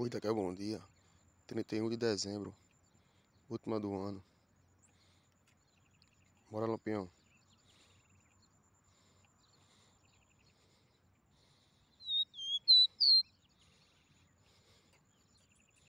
Hoje daqui a bom dia, 31 de dezembro, última do ano. Bora, Lampião.